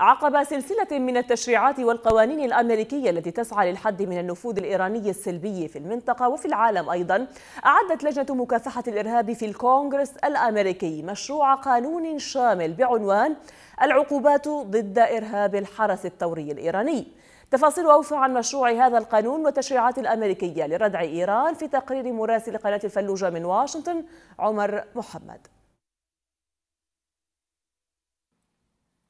عقب سلسلة من التشريعات والقوانين الأمريكية التي تسعى للحد من النفوذ الإيراني السلبي في المنطقة وفي العالم أيضا أعدت لجنة مكافحة الإرهاب في الكونغرس الأمريكي مشروع قانون شامل بعنوان العقوبات ضد إرهاب الحرس الثوري الإيراني تفاصيل أوفى عن مشروع هذا القانون والتشريعات الأمريكية لردع إيران في تقرير مراسل قناة الفلوجة من واشنطن عمر محمد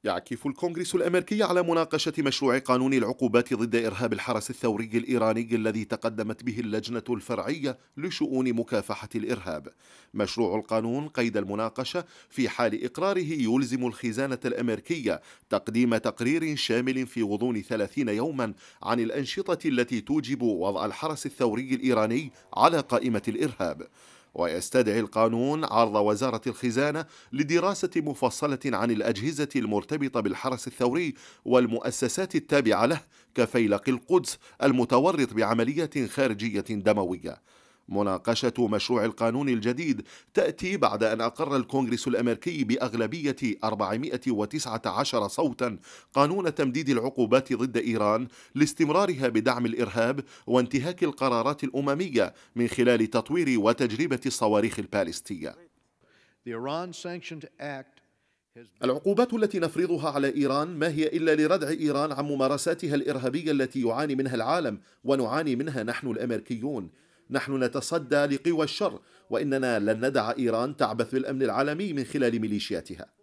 يعكف الكونغرس الأمريكي على مناقشة مشروع قانون العقوبات ضد إرهاب الحرس الثوري الإيراني الذي تقدمت به اللجنة الفرعية لشؤون مكافحة الإرهاب. مشروع القانون قيد المناقشة في حال إقراره يلزم الخزانة الأمريكية تقديم تقرير شامل في غضون 30 يوما عن الأنشطة التي توجب وضع الحرس الثوري الإيراني على قائمة الإرهاب. ويستدعي القانون عرض وزارة الخزانة لدراسة مفصلة عن الأجهزة المرتبطة بالحرس الثوري والمؤسسات التابعة له كفيلق القدس المتورط بعمليات خارجية دموية مناقشة مشروع القانون الجديد تأتي بعد أن أقر الكونغرس الأمريكي بأغلبية 419 صوتا قانون تمديد العقوبات ضد إيران لاستمرارها بدعم الإرهاب وانتهاك القرارات الأممية من خلال تطوير وتجربة الصواريخ البالستية. العقوبات التي نفرضها على إيران ما هي إلا لردع إيران عن ممارساتها الإرهابية التي يعاني منها العالم ونعاني منها نحن الأمريكيون نحن نتصدى لقوى الشر وإننا لن ندع إيران تعبث بالأمن العالمي من خلال ميليشياتها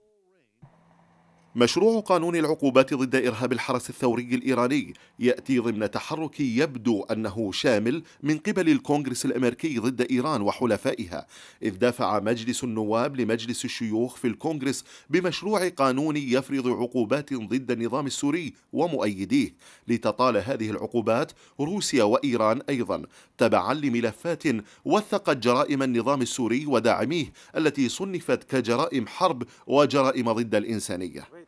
مشروع قانون العقوبات ضد إرهاب الحرس الثوري الإيراني يأتي ضمن تحرك يبدو أنه شامل من قبل الكونغرس الأمريكي ضد إيران وحلفائها إذ دافع مجلس النواب لمجلس الشيوخ في الكونغرس بمشروع قانون يفرض عقوبات ضد النظام السوري ومؤيديه لتطال هذه العقوبات روسيا وإيران أيضا تبعا لملفات وثقت جرائم النظام السوري وداعميه التي صنفت كجرائم حرب وجرائم ضد الإنسانية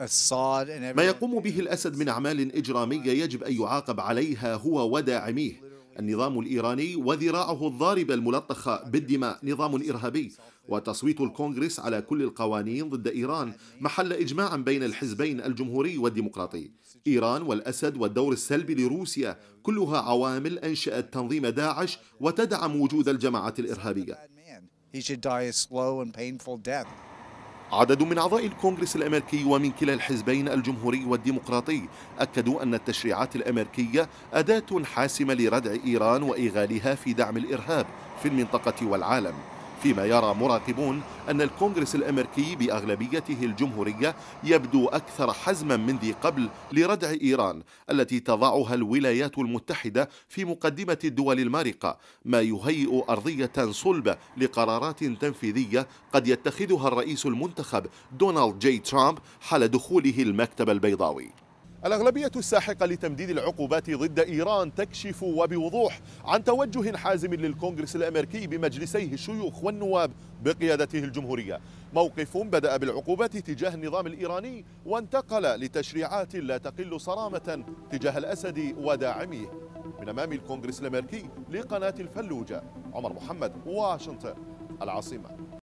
ما يقوم به الأسد من أعمال إجرامية يجب أن يعاقب عليها هو وداعميه النظام الإيراني وذراعه الضاربة الملطخة بالدماء نظام إرهابي وتصويت الكونغرس على كل القوانين ضد إيران محل إجماع بين الحزبين الجمهوري والديمقراطي إيران والأسد والدور السلبي لروسيا كلها عوامل أنشأت تنظيم داعش وتدعم وجود الجماعات الإرهابية عدد من أعضاء الكونغرس الأمريكي ومن كلا الحزبين الجمهوري والديمقراطي أكدوا أن التشريعات الأمريكية أداة حاسمة لردع إيران وإيغالها في دعم الإرهاب في المنطقة والعالم فيما يرى مراقبون أن الكونغرس الأمريكي بأغلبيته الجمهورية يبدو أكثر حزما من ذي قبل لردع إيران التي تضعها الولايات المتحدة في مقدمة الدول المارقة ما يهيئ أرضية صلبة لقرارات تنفيذية قد يتخذها الرئيس المنتخب دونالد جي ترامب حال دخوله المكتب البيضاوي الأغلبية الساحقة لتمديد العقوبات ضد إيران تكشف وبوضوح عن توجه حازم للكونغرس الأمريكي بمجلسيه الشيوخ والنواب بقيادته الجمهورية موقف بدأ بالعقوبات تجاه النظام الإيراني وانتقل لتشريعات لا تقل صرامة تجاه الأسد وداعميه من أمام الكونغرس الأمريكي لقناة الفلوجة عمر محمد واشنطن العاصمة